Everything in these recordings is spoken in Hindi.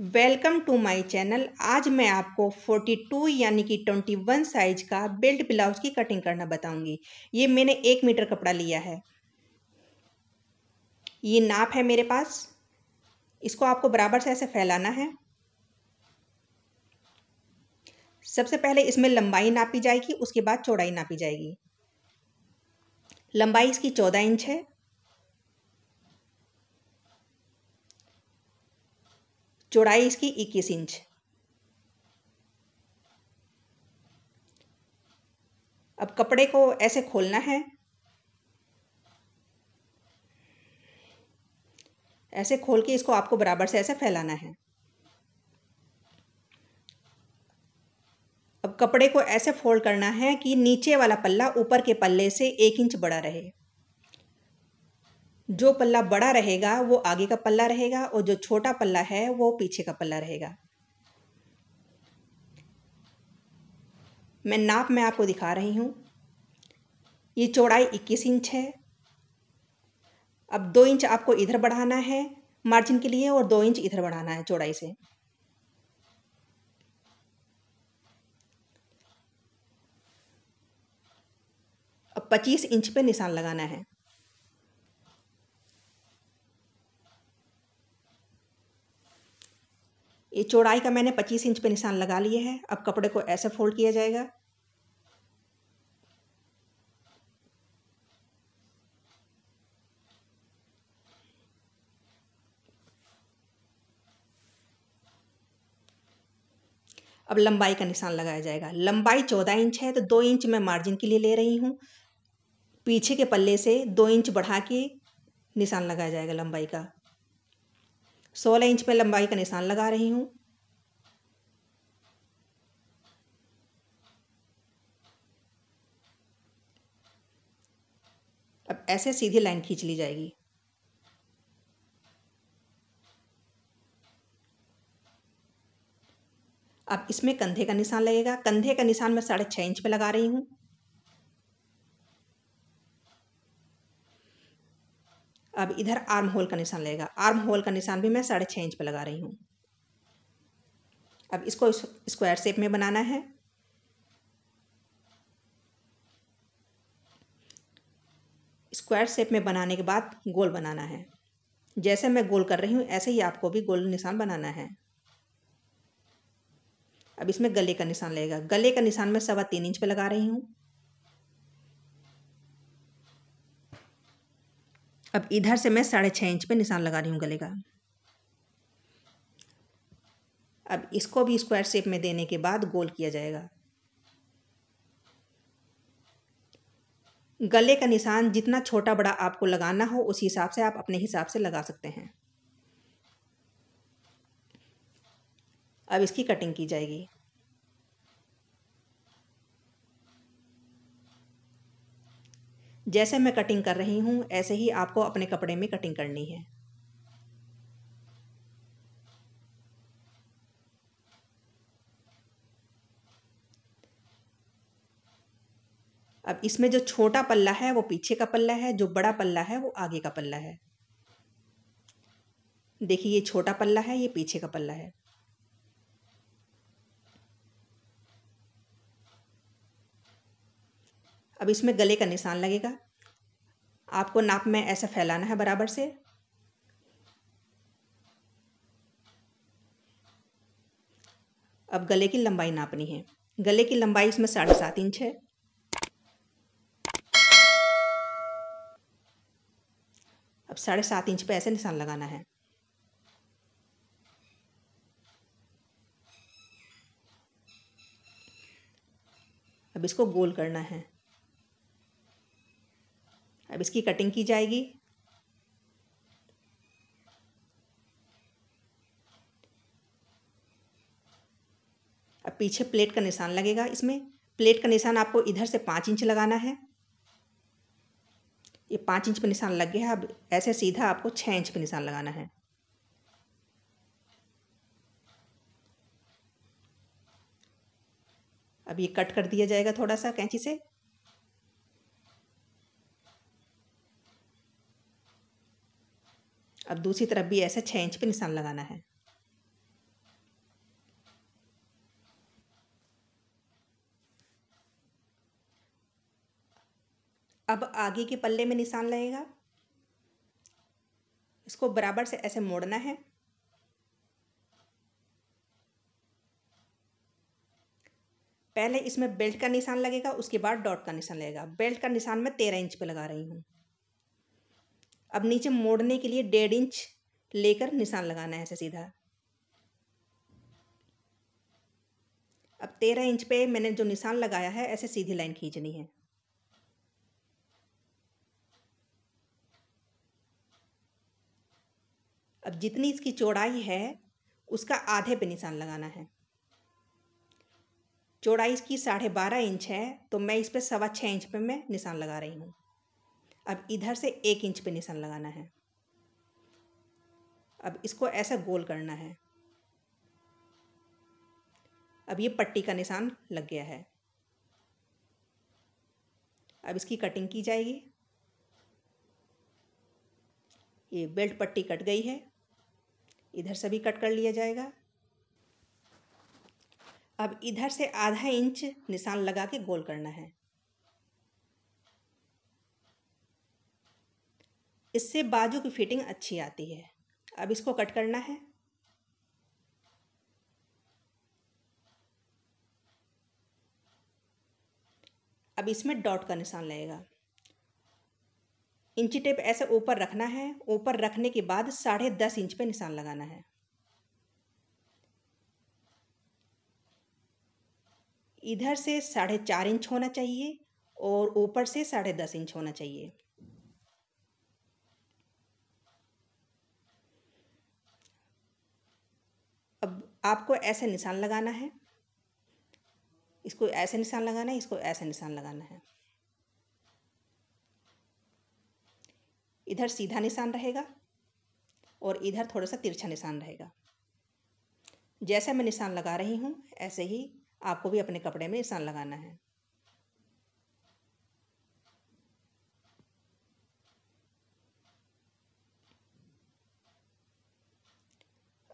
वेलकम टू माय चैनल आज मैं आपको 42 यानी कि 21 साइज का बेल्ट ब्लाउज की कटिंग करना बताऊंगी ये मैंने एक मीटर कपड़ा लिया है ये नाप है मेरे पास इसको आपको बराबर से ऐसे फैलाना है सबसे पहले इसमें लंबाई नापी जाएगी उसके बाद चौड़ाई नापी जाएगी लंबाई इसकी चौदह इंच है चौड़ाई इसकी इक्कीस इंच अब कपड़े को ऐसे खोलना है ऐसे खोल के इसको आपको बराबर से ऐसे फैलाना है अब कपड़े को ऐसे फोल्ड करना है कि नीचे वाला पल्ला ऊपर के पल्ले से एक इंच बड़ा रहे जो पल्ला बड़ा रहेगा वो आगे का पल्ला रहेगा और जो छोटा पल्ला है वो पीछे का पल्ला रहेगा मैं नाप में आपको दिखा रही हूँ ये चौड़ाई 21 इंच है अब दो इंच आपको इधर बढ़ाना है मार्जिन के लिए और दो इंच इधर बढ़ाना है चौड़ाई से अब 25 इंच पे निशान लगाना है ये चौड़ाई का मैंने पच्चीस इंच पे निशान लगा लिए है अब कपड़े को ऐसे फोल्ड किया जाएगा अब लंबाई का निशान लगाया जाएगा लंबाई चौदह इंच है तो दो इंच मैं मार्जिन के लिए ले रही हूँ पीछे के पल्ले से दो इंच बढ़ा के निशान लगाया जाएगा लंबाई का सोलह इंच पर लंबाई का निशान लगा रही हूँ अब ऐसे सीधी लाइन खींच ली जाएगी अब इसमें कंधे का निशान लगेगा कंधे का निशान मैं साढ़े छः इंच पे लगा रही हूँ अब इधर आर्म होल का निशान लगेगा आर्म होल का निशान भी मैं साढ़े छः इंच पर लगा रही हूँ अब इसको स्क्वायर शेप में बनाना है स्क्वायर शेप में बनाने के बाद गोल बनाना है जैसे मैं गोल कर रही हूँ ऐसे ही आपको भी गोल निशान बनाना है अब इसमें गले का निशान लगेगा गले का निशान मैं सवा तीन इंच पे लगा रही हूँ अब इधर से मैं साढ़े छः इंच पे निशान लगा रही हूँ गले का अब इसको भी स्क्वायर शेप में देने के बाद गोल किया जाएगा गले का निशान जितना छोटा बड़ा आपको लगाना हो उस हिसाब से आप अपने हिसाब से लगा सकते हैं अब इसकी कटिंग की जाएगी जैसे मैं कटिंग कर रही हूँ ऐसे ही आपको अपने कपड़े में कटिंग करनी है अब इसमें जो छोटा पल्ला है वो पीछे का पल्ला है जो बड़ा पल्ला है वो आगे का पल्ला है देखिए ये छोटा पल्ला है ये पीछे का पल्ला है अब इसमें गले का निशान लगेगा आपको नाप में ऐसा फैलाना है बराबर से अब गले की लंबाई नापनी है गले की लंबाई इसमें साढ़े सात इंच है अब साढ़े सात इंच पे ऐसे निशान लगाना है अब इसको गोल करना है अब इसकी कटिंग की जाएगी अब पीछे प्लेट का निशान लगेगा इसमें प्लेट का निशान आपको इधर से पाँच इंच लगाना है ये पाँच इंच पे निशान लग गया है अब ऐसे सीधा आपको छः इंच पे निशान लगाना है अब ये कट कर दिया जाएगा थोड़ा सा कैंची से दूसरी तरफ भी ऐसे छः इंच पे निशान लगाना है अब आगे के पल्ले में निशान लगेगा इसको बराबर से ऐसे मोड़ना है पहले इसमें बेल्ट का निशान लगेगा उसके बाद डॉट का निशान लगेगा बेल्ट का निशान मैं तेरह इंच पे लगा रही हूँ अब नीचे मोड़ने के लिए डेढ़ इंच लेकर निशान लगाना है ऐसे सीधा अब तेरह इंच पे मैंने जो निशान लगाया है ऐसे सीधी लाइन खींचनी है अब जितनी इसकी चौड़ाई है उसका आधे पे निशान लगाना है चौड़ाई इसकी साढ़े बारह इंच है तो मैं इस पर सवा छः इंच पे मैं निशान लगा रही हूँ अब इधर से एक इंच पे निशान लगाना है अब इसको ऐसा गोल करना है अब ये पट्टी का निशान लग गया है अब इसकी कटिंग की जाएगी ये बेल्ट पट्टी कट गई है इधर से भी कट कर लिया जाएगा अब इधर से आधा इंच निशान लगा के गोल करना है इससे बाजू की फिटिंग अच्छी आती है अब इसको कट करना है अब इसमें डॉट का निशान लगेगा इंची टेप ऐसे ऊपर रखना है ऊपर रखने के बाद साढ़े दस इंच पे निशान लगाना है इधर से साढ़े चार इंच होना चाहिए और ऊपर से साढ़े दस इंच होना चाहिए आपको ऐसे निशान लगाना है इसको ऐसे निशान लगाना है इसको ऐसे निशान लगाना है इधर सीधा निशान रहेगा और इधर थोड़ा सा तिरछा निशान रहेगा जैसे मैं निशान लगा रही हूँ ऐसे ही आपको भी अपने कपड़े में निशान लगाना है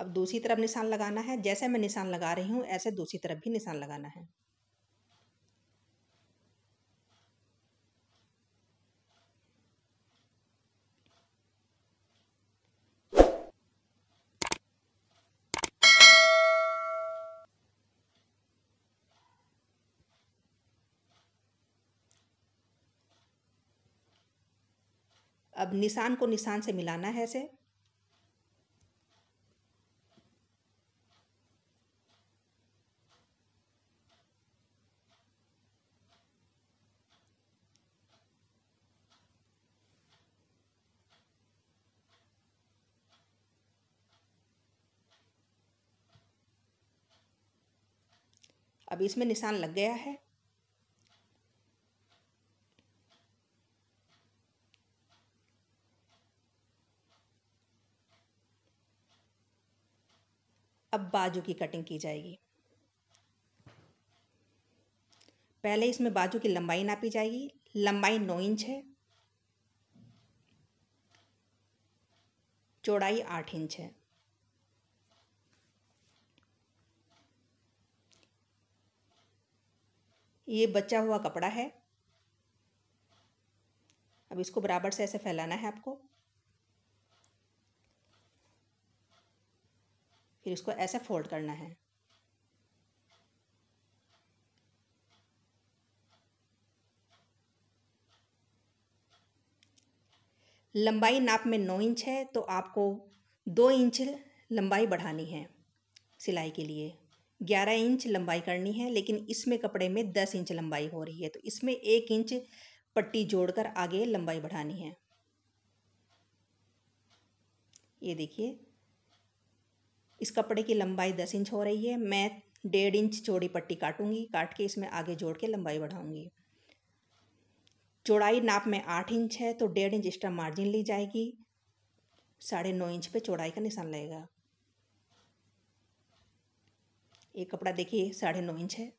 अब दूसरी तरफ निशान लगाना है जैसे मैं निशान लगा रही हूँ ऐसे दूसरी तरफ भी निशान लगाना है अब निशान को निशान से मिलाना है ऐसे अब इसमें निशान लग गया है अब बाजू की कटिंग की जाएगी पहले इसमें बाजू की लंबाई नापी जाएगी लंबाई नौ इंच है चौड़ाई आठ इंच है ये बचा हुआ कपड़ा है अब इसको बराबर से ऐसे फैलाना है आपको फिर इसको ऐसे फोल्ड करना है लंबाई नाप में नौ इंच है तो आपको दो इंच लंबाई बढ़ानी है सिलाई के लिए ग्यारह इंच लंबाई करनी है लेकिन इसमें कपड़े में दस इंच लंबाई हो रही है तो इसमें एक इंच पट्टी जोड़कर आगे लंबाई बढ़ानी है ये देखिए इस कपड़े की लंबाई दस इंच हो रही है मैं डेढ़ इंच चौड़ी पट्टी काटूंगी काट के इसमें आगे जोड़ के लंबाई बढ़ाऊंगी चौड़ाई नाप में आठ इंच है तो डेढ़ इंच एक्स्ट्रा मार्जिन ली जाएगी साढ़े नौ इंच पे चौड़ाई का निशान लगेगा ये कपड़ा देखिए साढ़े नौ इंच है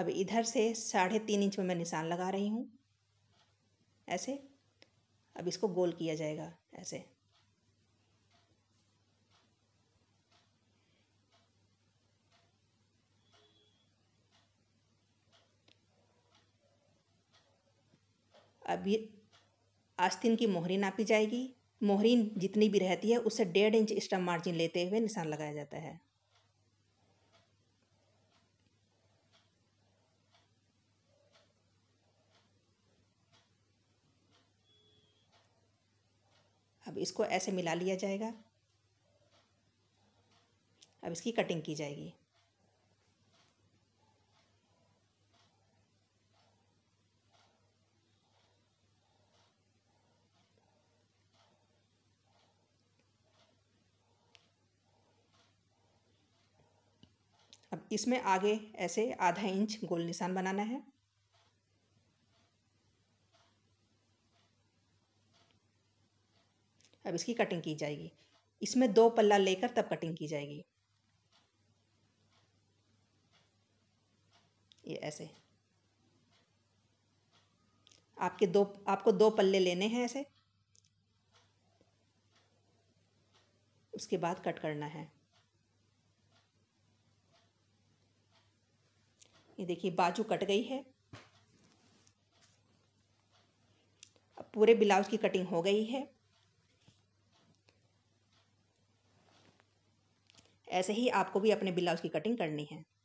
अब इधर से साढ़े तीन इंच में मैं निशान लगा रही हूँ ऐसे अब इसको गोल किया जाएगा ऐसे अब ये आस्तीन की मोहरी नापी जाएगी मोहरीन जितनी भी रहती है उससे डेढ़ इंच एक्स्ट्रा मार्जिन लेते हुए निशान लगाया जाता है अब इसको ऐसे मिला लिया जाएगा अब इसकी कटिंग की जाएगी अब इसमें आगे ऐसे आधा इंच गोल निशान बनाना है अब इसकी कटिंग की जाएगी इसमें दो पल्ला लेकर तब कटिंग की जाएगी ये ऐसे आपके दो आपको दो पल्ले लेने हैं ऐसे उसके बाद कट करना है ये देखिए बाजू कट गई है अब पूरे ब्लाउज की कटिंग हो गई है ऐसे ही आपको भी अपने ब्लाउज की कटिंग करनी है